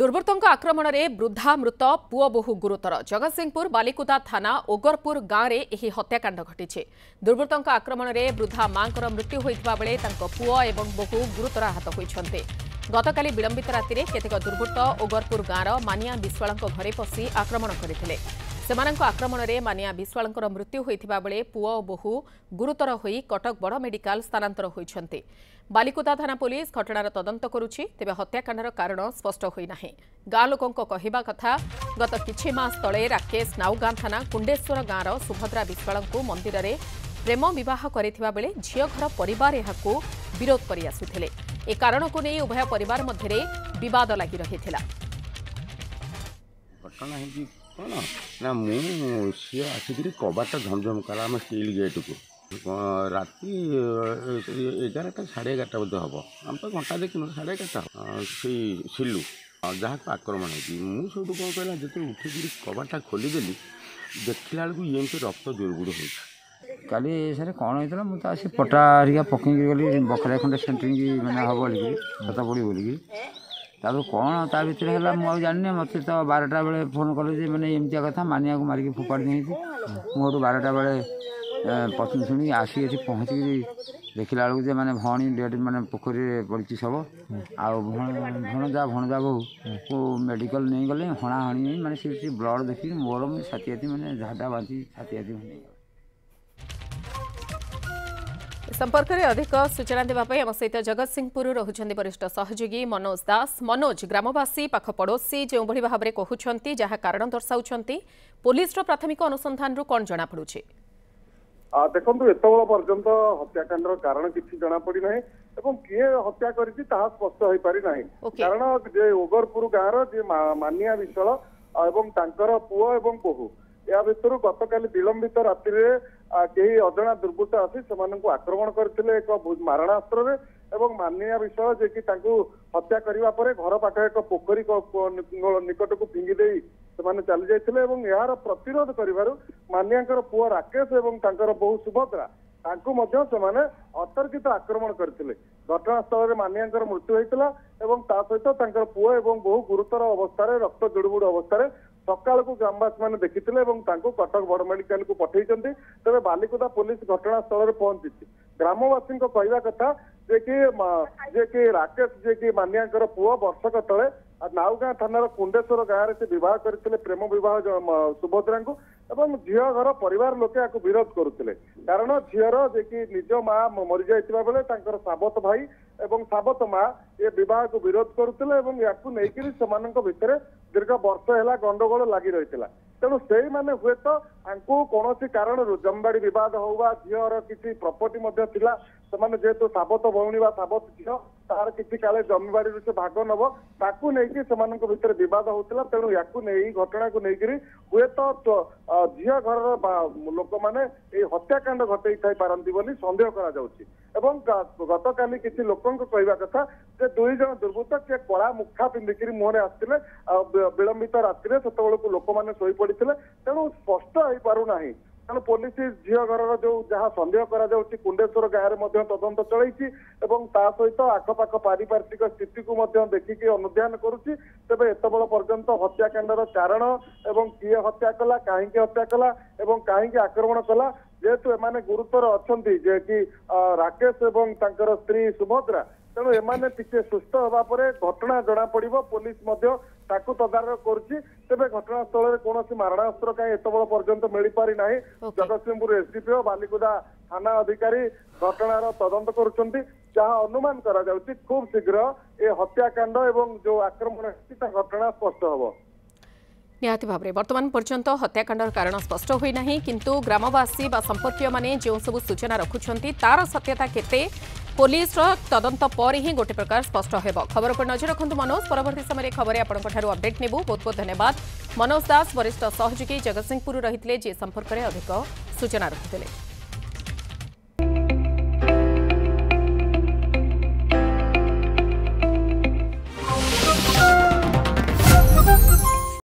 ଦୁର୍ବୃତ୍ତଙ୍କ ଆକ୍ରମଣରେ ବୃଦ୍ଧା ମୃତ ପୁଅ ବୋହୂ ଗୁରୁତର ଜଗତସିଂହପୁର ବାଲିକୁଦା ଥାନା ଓଗରପୁର ଗାଁରେ ଏହି ହତ୍ୟାକାଣ୍ଡ ଘଟିଛି ଦୁର୍ବୃତ୍ତଙ୍କ ଆକ୍ରମଣରେ ବୃଦ୍ଧା ମାଙ୍କର ମୃତ୍ୟୁ ହୋଇଥିବା ବେଳେ ତାଙ୍କ ପୁଅ ଏବଂ ବୋହୂ ଗୁରୁତର ଆହତ ହୋଇଛନ୍ତି ଗତକାଲି ବିଳମ୍ବିତ ରାତିରେ କେତେକ ଦୁର୍ବୃତ୍ତ ଓଗରପୁର ଗାଁର ମାନିଆ ବିଶ୍ୱାଳଙ୍କ ଘରେ ପଶି ଆକ୍ରମଣ କରିଥିଲେ ସେମାନଙ୍କ ଆକ୍ରମଣରେ ମାନିଆ ବିଶ୍ୱାଳଙ୍କର ମୃତ୍ୟୁ ହୋଇଥିବା ବେଳେ ପୁଅ ଓ ବୋହୁ ଗୁରୁତର ହୋଇ କଟକ ବଡ଼ ମେଡିକାଲ ସ୍ଥାନାନ୍ତର ହୋଇଛନ୍ତି ବାଲିକୁଦା ଥାନା ପୁଲିସ ଘଟଣାର ତଦନ୍ତ କରୁଛି ତେବେ ହତ୍ୟାକାଣ୍ଡର କାରଣ ସ୍ୱଷ୍ଟ ହୋଇନାହିଁ ଗାଁ ଲୋକଙ୍କ କହିବା କଥା ଗତ କିଛି ମାସ ତଳେ ରାକେଶ ନାଉଗାଁ ଥାନା କୁଣ୍ଡେଶ୍ୱର ଗାଁର ସୁଭଦ୍ରା ବିଶ୍ୱାଳଙ୍କୁ ମନ୍ଦିରରେ ପ୍ରେମ ବିବାହ କରିଥିବା ବେଳେ ଝିଅଘର ପରିବାର ଏହାକୁ ବିରୋଧ କରିଆସୁଥିଲେ ଏ କାରଣକୁ ନେଇ ଉଭୟ ପରିବାର ମଧ୍ୟରେ ବିବାଦ ଲାଗି ରହିଥିଲା କ'ଣ ନା ମୁଁ ସିଏ ଆସିକିରି କବାଟଟା ଝମଝମ କଲା ଆମ ଷ୍ଟିଲ୍ ଗେଟ୍କୁ ରାତି ଏଗାରଟା ସାଢ଼େ ଏଗାରଟା ବୋଧେ ହେବ ଆମେ ତ ଘଣ୍ଟା ଦେଖିନୁ ସାଢ଼େ ଏଗାରଟା ସେଇ ସିଲୁ ଯାହାକୁ ଆକ୍ରମଣ ହେଇଛି ମୁଁ ସେଇଠୁ କ'ଣ କହିଲା ଯେତେବେଳେ ଉଠିକିରି କବାଟଟା ଖୋଲିଦେଲି ଦେଖିଲା ବେଳକୁ ଏମିତି ରକ୍ତ ଦୁର୍ବଡ଼ ହେଉଛି କାଲି ସାର୍ କ'ଣ ହେଇଥିଲା ମୁଁ ତ ଆସି ପଟା ହେରିକା ପକେଇକି ଗଲି ବଖରା ଖଣ୍ଡେ ସେଣ୍ଟ୍ରିଙ୍ଗ ମାନେ ହେବ ବୋଲିକି ଛତା ପଡ଼ି ବୋଲିକି ତାପରେ କ'ଣ ତା ଭିତରେ ହେଲା ମୁଁ ଆଉ ଜାଣିନି ମୋତେ ତ ବାରଟା ବେଳେ ଫୋନ୍ କଲେ ଯେ ମାନେ ଏମିତିଆ କଥା ମାନିଆକୁ ମାରିକି ଫୋପାଡ଼ି ଦେଇଛି ମୁଁ ଏଠୁ ବାରଟା ବେଳେ ପତ୍ନୀ ଶୁଣିକି ଆସି ଏଠି ପହଞ୍ଚିକିରି ଦେଖିଲା ବେଳକୁ ଯେ ମାନେ ଭଉଣୀ ଡେଟ୍ ମାନେ ପୋଖରୀରେ ପଡ଼ିଛି ଶବ ଆଉ ଭଣଜା ଭଣଜା ବୋହୂକୁ ମେଡ଼ିକାଲ ନେଇଗଲେ ହଣାହଣି ମାନେ ସେଠି ବ୍ଲଡ଼୍ ଦେଖିକି ମୋର ମୁଁ ଛାତିଆତି ମାନେ ଝାଡ଼ା ଛାତି ଆତି ନେଇଗଲେ ସମ୍ପର୍କରେ ଅଧିକ ସୂଚନା ଦେବା ପାଇଁ ଆମ ସହିତ ଜଗତସିଂହପୁର ରହୁଛନ୍ତି ବରିଷ୍ଠ ସହଯୋଗୀ ମନୋଜ ଦାସ ମନୋଜ ଗ୍ରାମବାସୀ ପାଖ ପଡ଼ୋଶୀ ଯେଉଁଭଳି ଭାବରେ କହୁଛନ୍ତି ଯାହା କାରଣ ଦର୍ଶାଉଛନ୍ତି ପୋଲିସର ପ୍ରାଥମିକ ଅନୁସନ୍ଧାନରୁ କ'ଣ ଜଣାପଡୁଛି ଦେଖନ୍ତୁ ଏତେବେଳ ପର୍ଯ୍ୟନ୍ତ ହତ୍ୟାକାଣ୍ଡର କାରଣ କିଛି ଜଣାପଡି ନାହିଁ ଏବଂ କିଏ ହତ୍ୟା କରିଛି ତାହା ସ୍ପଷ୍ଟ ହୋଇପାରି ନାହିଁ କାରଣ ଯେ ଓଗରପୁର ଗାଁର ଯିଏ ମାନିଆ ବିଶ୍ୱଳ ଏବଂ ତାଙ୍କର ପୁଅ ଏବଂ ବୋହୂ ଏହା ଭିତରୁ ଗତକାଲି ବିଳମ୍ବିତ ରାତିରେ କେହି ଅଜଣା ଦୁର୍ବୃତ୍ତ ଆସି ସେମାନଙ୍କୁ ଆକ୍ରମଣ କରିଥିଲେ ଏକ ମାରଣାସ୍ତ୍ରରେ ଏବଂ ମାନିଆ ବିଷୟ ଯେ କି ତାଙ୍କୁ ହତ୍ୟା କରିବା ପରେ ଘର ପାଖ ଏକ ପୋଖରୀ ନିକଟକୁ ଫିଙ୍ଗି ଦେଇ ସେମାନେ ଚାଲି ଯାଇଥିଲେ ଏବଂ ଏହାର ପ୍ରତିରୋଧ କରିବାରୁ ମାନିଆଙ୍କର ପୁଅ ରାକେଶ ଏବଂ ତାଙ୍କର ବୋହୂ ସୁଭଦ୍ରା ତାଙ୍କୁ ମଧ୍ୟ ସେମାନେ ଅତର୍କିତ ଆକ୍ରମଣ କରିଥିଲେ ଘଟଣାସ୍ଥଳରେ ମାନିଆଙ୍କର ମୃତ୍ୟୁ ହୋଇଥିଲା ଏବଂ ତା ସହିତ ତାଙ୍କର ପୁଅ ଏବଂ ବହୁ ଗୁରୁତର ଅବସ୍ଥାରେ ରକ୍ତ ଜୁଡ଼ୁବୁଡ଼ ଅବସ୍ଥାରେ ସକାଳକୁ ଗ୍ରାମବାସୀ ମାନେ ଦେଖିଥିଲେ ଏବଂ ତାଙ୍କୁ କଟକ ବଡ଼ ମେଡିକାଲକୁ ପଠେଇଛନ୍ତି ତେବେ ବାଲିକୁଦା ପୋଲିସ ଘଟଣାସ୍ଥଳରେ ପହଞ୍ଚିଛି ଗ୍ରାମବାସୀଙ୍କ କହିବା କଥା ଯେ କି ଯେ କି ରାକେଶ ଯେ କି ମାନିଆଙ୍କର ପୁଅ ବର୍ଷକ ତଳେ ନାଉଗାଁ ଥାନାର କୁଣ୍ଡେଶ୍ୱର ଗାଁରେ ସେ ବିବାହ କରିଥିଲେ ପ୍ରେମ ବିବାହ ସୁଭଦ୍ରାଙ୍କୁ ଏବଂ ଝିଅ ଘର ପରିବାର ଲୋକେ ଆକୁ ବିରୋଧ କରୁଥିଲେ କାରଣ ଝିଅର ଯେ କି ନିଜ ମା ମରିଯାଇଥିବା ବେଳେ ତାଙ୍କର ସାବତ ଭାଇ ଏବଂ ସାବତ ମା ଏ ବିବାହକୁ ବିରୋଧ କରୁଥିଲେ ଏବଂ ୟାକୁ ନେଇକିରି ସେମାନଙ୍କ ଭିତରେ ଦୀର୍ଘ ବର୍ଷ ହେଲା ଗଣ୍ଡଗୋଳ ଲାଗି ରହିଥିଲା ତେଣୁ ସେଇମାନେ ହୁଏତ ତାଙ୍କୁ କୌଣସି କାରଣରୁ ଜମବାଡି ବିବାଦ ହଉ ବା ଝିଅର କିଛି ପ୍ରପର୍ଟି ମଧ୍ୟ ଥିଲା ସେମାନେ ଯେହେତୁ ସାବତ ଭଉଣୀ ବା ସାବତ ଝିଅ ତାର କିଛି କାଳେ ଜମିବାଡ଼ିରୁ ସେ ଭାଗ ନେବ ତାକୁ ନେଇକି ସେମାନଙ୍କ ଭିତରେ ବିବାଦ ହଉଥିଲା ତେଣୁ ୟାକୁ ନେଇ ଘଟଣାକୁ ନେଇକିରି ହୁଏତ ଝିଅ ଘରର ଲୋକମାନେ ଏଇ ହତ୍ୟାକାଣ୍ଡ ଘଟେଇଥାଇ ପାରନ୍ତି ବୋଲି ସନ୍ଦେହ କରାଯାଉଛି ଏବଂ ଗତକାଲି କିଛି ଲୋକଙ୍କ କହିବା କଥା ଯେ ଦୁଇ ଜଣ ଦୁର୍ବୃତ୍ତ କିଏ କଳା ମୁଖା ପିନ୍ଧିକିରି ମୁହଁରେ ଆସିଥିଲେ ବିଳମ୍ବିତ ରାତିରେ ସେତେବେଳକୁ ଲୋକମାନେ ଶୋଇପଡ଼ିଥିଲେ ତେଣୁ ସ୍ପଷ୍ଟ ହେଇପାରୁନାହିଁ ତେଣୁ ପୋଲିସ ଝିଅ ଘରର ଯୋଉ ଯାହା ସନ୍ଦେହ କରାଯାଉଛି କୁଣ୍ଡେଶ୍ୱର ଗାଁରେ ମଧ୍ୟ ତଦନ୍ତ ଚଳେଇଛି ଏବଂ ତା ସହିତ ଆଖପାଖ ପାରିପାର୍ଶ୍ୱିକ ସ୍ଥିତିକୁ ମଧ୍ୟ ଦେଖିକି ଅନୁଧ୍ୟାନ କରୁଛି ତେବେ ଏତେବେଳ ପର୍ଯ୍ୟନ୍ତ ହତ୍ୟାକାଣ୍ଡର କାରଣ ଏବଂ କିଏ ହତ୍ୟା କଲା କାହିଁକି ହତ୍ୟା କଲା ଏବଂ କାହିଁକି ଆକ୍ରମଣ କଲା ଯେହେତୁ ଏମାନେ ଗୁରୁତର ଅଛନ୍ତି ଯେ କି ରାକେଶ ଏବଂ ତାଙ୍କର ସ୍ତ୍ରୀ ସୁଭଦ୍ରା ତେଣୁ ଏମାନେ ଟିକେ ସୁସ୍ଥ ହେବା ପରେ ଘଟଣା ଜଣାପଡ଼ିବ ପୋଲିସ ମଧ୍ୟ ତାକୁ ତଦାରଖ କରୁଛି ତେବେ ଘଟଣାସ୍ଥଳରେ କୌଣସି ମାରଣାସ୍ତ୍ର କାହିଁ ଏତେବେଳ ପର୍ଯ୍ୟନ୍ତ ମିଳିପାରି ନାହିଁ ଜଗତସିଂହପୁର ଏସ୍ଡିପିଓ ବାଲିକୁଦା ଥାନା ଅଧିକାରୀ ଘଟଣାର ତଦନ୍ତ କରୁଛନ୍ତି ଯାହା ଅନୁମାନ କରାଯାଉଛି ଖୁବ୍ ଶୀଘ୍ର ଏ ହତ୍ୟାକାଣ୍ଡ ଏବଂ ଯୋଉ ଆକ୍ରମଣ ହେଉଛି ତା ଘଟଣା ସ୍ପଷ୍ଟ ହେବ ନିହାତି ଭାବରେ ବର୍ତ୍ତମାନ ପର୍ଯ୍ୟନ୍ତ ହତ୍ୟାକାଣ୍ଡର କାରଣ ସ୍ପଷ୍ଟ ହୋଇନାହିଁ କିନ୍ତୁ ଗ୍ରାମବାସୀ ବା ସମ୍ପର୍କୀୟମାନେ ଯେଉଁ ସବୁ ସୂଚନା ରଖୁଛନ୍ତି ତାର ସତ୍ୟତା କେତେ पुलिस तदंत पर ही गोटे प्रकार स्पष्ट हो खबर पर नजर रखु मनोज परवर्त समय खबर आपडेट नेबू बहुत बहुत धन्यवाद मनोज दास वरिष्ठ सहयोगी जगत सिंहपुर रही थे संपर्क में अधिक सूचना रखुते